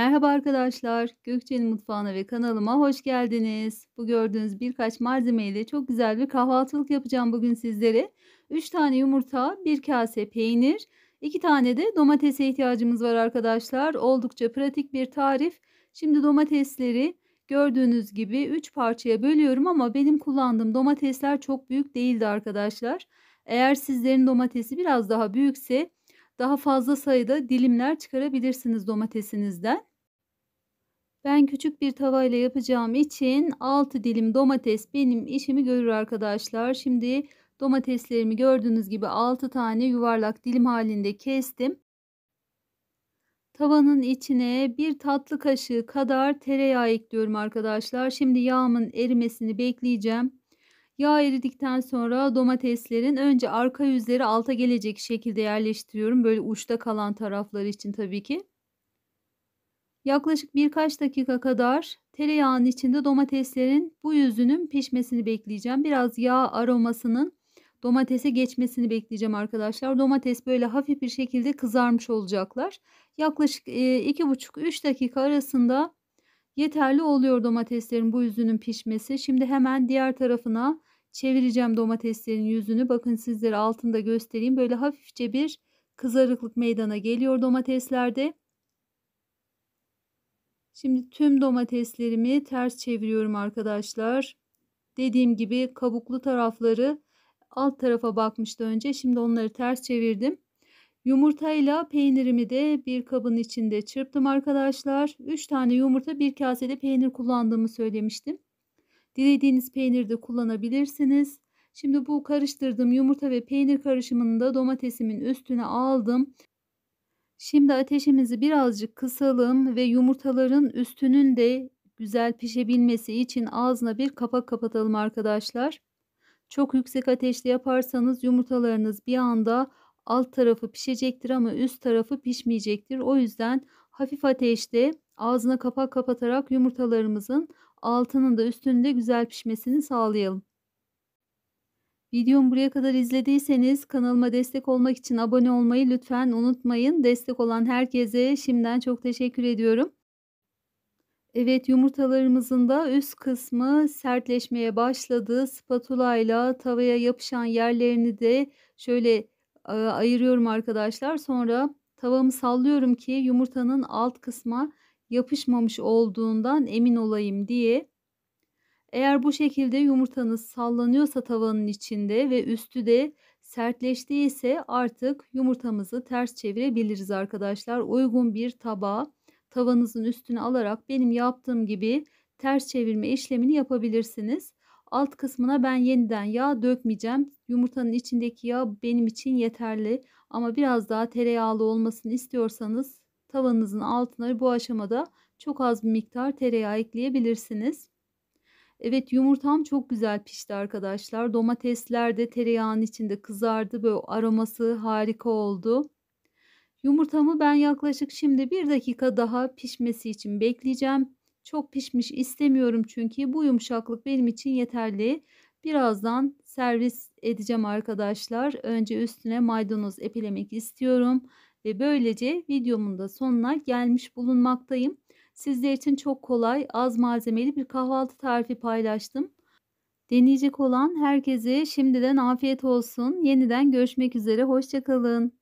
Merhaba arkadaşlar, Gökçe'nin mutfağına ve kanalıma hoş geldiniz. Bu gördüğünüz birkaç malzemeyle çok güzel bir kahvaltılık yapacağım bugün sizlere. 3 tane yumurta, 1 kase peynir, 2 tane de domatese ihtiyacımız var arkadaşlar. Oldukça pratik bir tarif. Şimdi domatesleri gördüğünüz gibi 3 parçaya bölüyorum ama benim kullandığım domatesler çok büyük değildi arkadaşlar. Eğer sizlerin domatesi biraz daha büyükse daha fazla sayıda dilimler çıkarabilirsiniz domatesinizden. Ben küçük bir tavayla yapacağım için 6 dilim domates benim işimi görür arkadaşlar. Şimdi domateslerimi gördüğünüz gibi 6 tane yuvarlak dilim halinde kestim. Tavanın içine bir tatlı kaşığı kadar tereyağı ekliyorum arkadaşlar. Şimdi yağımın erimesini bekleyeceğim. Yağ eridikten sonra domateslerin önce arka yüzleri alta gelecek şekilde yerleştiriyorum. Böyle uçta kalan tarafları için tabii ki. Yaklaşık birkaç dakika kadar tereyağının içinde domateslerin bu yüzünün pişmesini bekleyeceğim. Biraz yağ aromasının domatese geçmesini bekleyeceğim arkadaşlar. Domates böyle hafif bir şekilde kızarmış olacaklar. Yaklaşık 2,5-3 e, dakika arasında yeterli oluyor domateslerin bu yüzünün pişmesi. Şimdi hemen diğer tarafına çevireceğim domateslerin yüzünü. Bakın sizlere altında göstereyim. Böyle hafifçe bir kızarıklık meydana geliyor domateslerde. Şimdi tüm domateslerimi ters çeviriyorum arkadaşlar. Dediğim gibi kabuklu tarafları alt tarafa bakmıştı önce. Şimdi onları ters çevirdim. Yumurtayla peynirimi de bir kabın içinde çırptım arkadaşlar. 3 tane yumurta bir kasede peynir kullandığımı söylemiştim. Dilediğiniz peynir de kullanabilirsiniz. Şimdi bu karıştırdığım yumurta ve peynir karışımını da domatesimin üstüne aldım. Şimdi ateşimizi birazcık kısalım ve yumurtaların üstünün de güzel pişebilmesi için ağzına bir kapak kapatalım arkadaşlar. Çok yüksek ateşte yaparsanız yumurtalarınız bir anda alt tarafı pişecektir ama üst tarafı pişmeyecektir. O yüzden hafif ateşte ağzına kapak kapatarak yumurtalarımızın altının da üstünde güzel pişmesini sağlayalım. Videomu buraya kadar izlediyseniz kanalıma destek olmak için abone olmayı lütfen unutmayın. Destek olan herkese şimdiden çok teşekkür ediyorum. Evet yumurtalarımızın da üst kısmı sertleşmeye başladı. Spatula ile tavaya yapışan yerlerini de şöyle e, ayırıyorum arkadaşlar. Sonra tavamı sallıyorum ki yumurtanın alt kısma yapışmamış olduğundan emin olayım diye. Eğer bu şekilde yumurtanız sallanıyorsa tavanın içinde ve üstü de sertleştiyse artık yumurtamızı ters çevirebiliriz arkadaşlar. Uygun bir tabağa tavanızın üstüne alarak benim yaptığım gibi ters çevirme işlemini yapabilirsiniz. Alt kısmına ben yeniden yağ dökmeyeceğim. Yumurtanın içindeki yağ benim için yeterli. Ama biraz daha tereyağlı olmasını istiyorsanız tavanızın altına bu aşamada çok az bir miktar tereyağı ekleyebilirsiniz. Evet yumurtam çok güzel pişti arkadaşlar. Domatesler de tereyağın içinde kızardı. Böyle aroması harika oldu. Yumurtamı ben yaklaşık şimdi bir dakika daha pişmesi için bekleyeceğim. Çok pişmiş istemiyorum çünkü bu yumuşaklık benim için yeterli. Birazdan servis edeceğim arkadaşlar. Önce üstüne maydanoz epelemek istiyorum. Ve böylece videomun da sonuna gelmiş bulunmaktayım. Sizler için çok kolay, az malzemeli bir kahvaltı tarifi paylaştım. Deneyecek olan herkese şimdiden afiyet olsun. Yeniden görüşmek üzere, hoşçakalın.